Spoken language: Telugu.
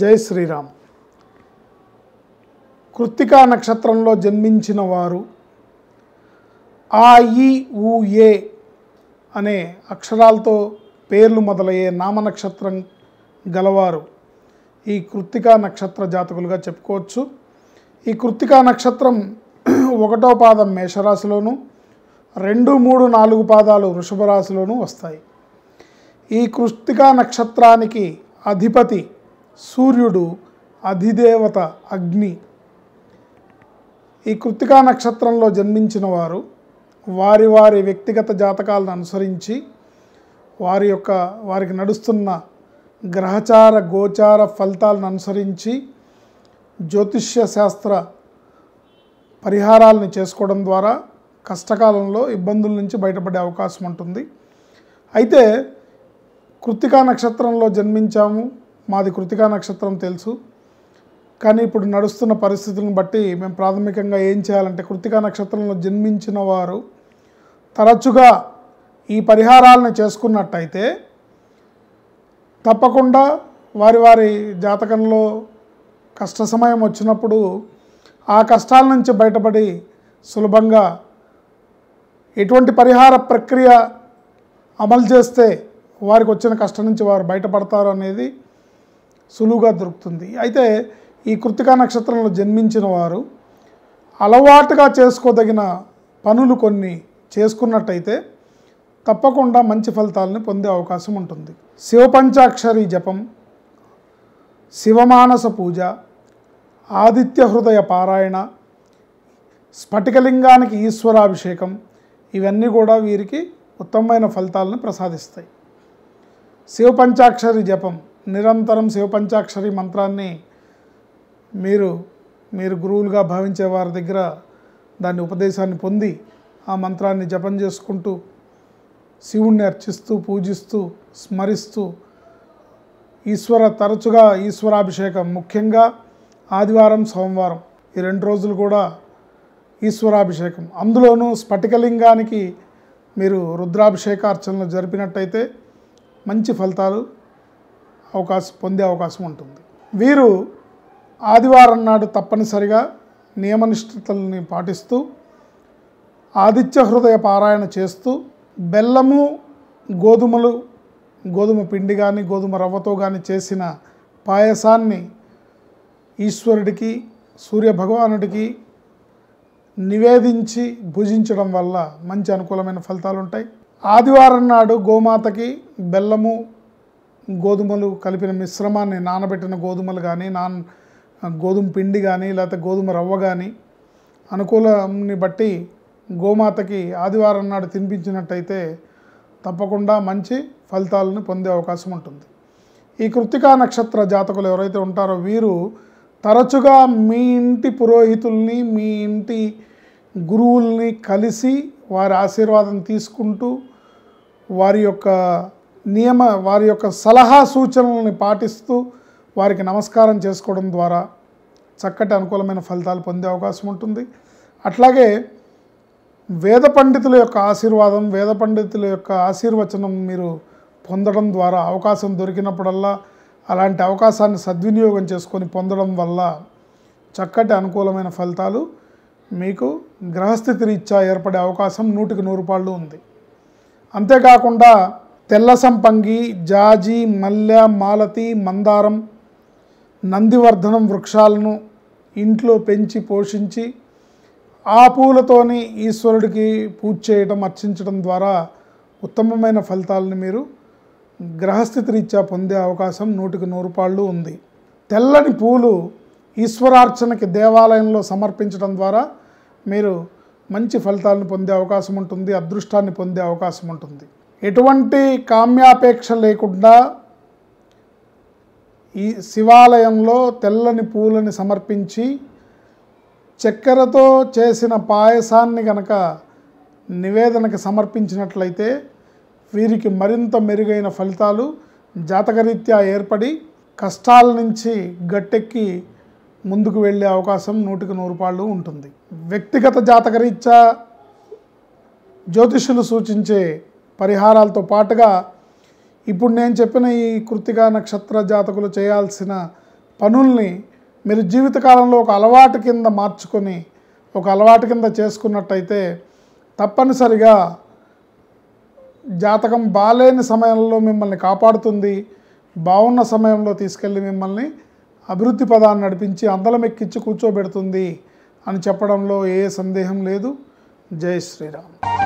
జై శ్రీరామ్ కృత్తికా నక్షత్రంలో జన్మించిన వారు ఆ ఈ ఊ ఏ అనే అక్షరాలతో పేర్లు మొదలయ్యే నామనక్షత్రం గలవారు ఈ కృత్తికా నక్షత్ర జాతకులుగా చెప్పుకోవచ్చు ఈ కృత్తికా నక్షత్రం ఒకటో పాదం మేషరాశిలోను రెండు మూడు నాలుగు పాదాలు వృషభ రాశిలోనూ వస్తాయి ఈ కృత్తికా నక్షత్రానికి అధిపతి సూర్యుడు అధిదేవత అగ్ని ఈ కృతికా నక్షత్రంలో జన్మించిన వారు వారి వారి వ్యక్తిగత జాతకాలను అనుసరించి వారి యొక్క వారికి నడుస్తున్న గ్రహచార గోచార ఫలితాలను అనుసరించి జ్యోతిష్య శాస్త్ర పరిహారాలను చేసుకోవడం ద్వారా కష్టకాలంలో ఇబ్బందుల నుంచి బయటపడే అవకాశం ఉంటుంది అయితే కృతికా నక్షత్రంలో జన్మించాము మాది కృతికా నక్షత్రం తెలుసు కానీ ఇప్పుడు నడుస్తున్న పరిస్థితులను బట్టి మేము ప్రాథమికంగా ఏం చేయాలంటే కృతికా నక్షత్రంలో జన్మించిన వారు తరచుగా ఈ పరిహారాలను చేసుకున్నట్టయితే తప్పకుండా వారి వారి జాతకంలో కష్ట సమయం వచ్చినప్పుడు ఆ కష్టాల నుంచి బయటపడి సులభంగా ఎటువంటి పరిహార ప్రక్రియ అమలు చేస్తే వారికి వచ్చిన కష్టం నుంచి వారు బయటపడతారు అనేది సులువుగా దొరుకుతుంది అయితే ఈ కృతికా నక్షత్రంలో జన్మించిన వారు అలవాటుగా చేసుకోదగిన పనులు కొన్ని చేసుకున్నట్టయితే తప్పకుండా మంచి ఫలితాలను పొందే అవకాశం ఉంటుంది శివపంచాక్షరి జపం శివమానస పూజ ఆదిత్య హృదయ పారాయణ స్ఫటికలింగానికి ఈశ్వరాభిషేకం ఇవన్నీ కూడా వీరికి ఉత్తమమైన ఫలితాలను ప్రసాదిస్తాయి శివపంచాక్షరి జపం నిరంతరం శివపంచాక్షరి మంత్రాన్ని మీరు మీరు గురువులుగా భావించే వారి దగ్గర దాని ఉపదేశాన్ని పొంది ఆ మంత్రాన్ని జపం చేసుకుంటూ శివుణ్ణి అర్చిస్తూ పూజిస్తూ స్మరిస్తూ ఈశ్వర తరచుగా ఈశ్వరాభిషేకం ముఖ్యంగా ఆదివారం సోమవారం ఈ రెండు రోజులు కూడా ఈశ్వరాభిషేకం అందులోనూ స్ఫటికలింగానికి మీరు రుద్రాభిషేకార్చనలు జరిపినట్టయితే మంచి ఫలితాలు అవకాశం పొందే అవకాశం ఉంటుంది వీరు ఆదివారం నాడు తప్పనిసరిగా నియమనిష్ఠతల్ని పాటిస్తూ ఆదిత్య హృదయ పారాయణ చేస్తూ బెల్లము గోధుమలు గోధుమ పిండి కానీ గోధుమ రవ్వతో కానీ చేసిన పాయసాన్ని ఈశ్వరుడికి సూర్యభగవానుడికి నివేదించి భుజించడం వల్ల మంచి అనుకూలమైన ఫలితాలు ఉంటాయి ఆదివారం నాడు గోమాతకి బెల్లము గోధుమలు కలిపిన మిశ్రమాన్ని నానబెట్టిన గోధుమలు కానీ నాన్ గోధుమ పిండి కానీ లేకపోతే గోధుమ రవ్వ కానీ అనుకూలంని బట్టి గోమాతకి ఆదివారం నాడు తినిపించినట్టయితే తప్పకుండా మంచి ఫలితాలను పొందే అవకాశం ఉంటుంది ఈ కృత్తికా నక్షత్ర జాతకులు ఎవరైతే ఉంటారో వీరు తరచుగా మీ ఇంటి పురోహితుల్ని మీ ఇంటి గురువుల్ని కలిసి వారి ఆశీర్వాదం తీసుకుంటూ వారి యొక్క నియమ వారి యొక్క సలహా సూచనలని పాటిస్తూ వారికి నమస్కారం చేసుకోవడం ద్వారా చక్కటి అనుకూలమైన ఫలితాలు పొందే అవకాశం ఉంటుంది అట్లాగే వేద పండితుల యొక్క ఆశీర్వాదం వేద పండితుల యొక్క ఆశీర్వచనం మీరు పొందడం ద్వారా అవకాశం దొరికినప్పుడల్లా అలాంటి అవకాశాన్ని సద్వినియోగం చేసుకొని పొందడం వల్ల చక్కటి అనుకూలమైన ఫలితాలు మీకు గ్రహస్థితి రీత్యా ఏర్పడే అవకాశం నూటికి నూరు పాళ్ళు ఉంది అంతేకాకుండా తెల్ల సంపంగి జాజి మల్లె మాలతి మందారం నందివర్ధనం వృక్షాలను ఇంట్లో పెంచి పోషించి ఆ పూలతోని ఈశ్వరుడికి పూజ చేయడం అర్చించడం ద్వారా ఉత్తమమైన ఫలితాలను మీరు గ్రహస్థితి రీత్యా పొందే అవకాశం నూటికి నూరు పాళ్ళు ఉంది తెల్లని పూలు ఈశ్వరార్చనకి దేవాలయంలో సమర్పించడం ద్వారా మీరు మంచి ఫలితాలను పొందే అవకాశం ఉంటుంది అదృష్టాన్ని పొందే అవకాశం ఉంటుంది ఎటువంటి కామ్యాపేక్ష లేకుండా ఈ శివాలయంలో తెల్లని పూలని సమర్పించి చక్కెరతో చేసిన పాయసాన్ని గనక నివేదనకి సమర్పించినట్లయితే వీరికి మరింత మెరుగైన ఫలితాలు జాతకరీత్యా ఏర్పడి కష్టాల నుంచి గట్టెక్కి ముందుకు వెళ్ళే అవకాశం నూటికి నూరు పాళ్ళు ఉంటుంది వ్యక్తిగత జాతకరీత్యా జ్యోతిష్యులు సూచించే పరిహారాలతో పాటుగా ఇప్పుడు నేను చెప్పిన ఈ కృతిక నక్షత్ర జాతకులు చేయాల్సిన పనుల్ని మీరు జీవితకాలంలో ఒక అలవాటు కింద మార్చుకొని ఒక అలవాటు కింద చేసుకున్నట్టయితే తప్పనిసరిగా జాతకం బాగాలేని సమయంలో మిమ్మల్ని కాపాడుతుంది బాగున్న సమయంలో తీసుకెళ్ళి మిమ్మల్ని అభివృద్ధి పదాన్ని నడిపించి అందలమెక్కించి కూర్చోబెడుతుంది అని చెప్పడంలో ఏ సందేహం లేదు జై శ్రీరామ్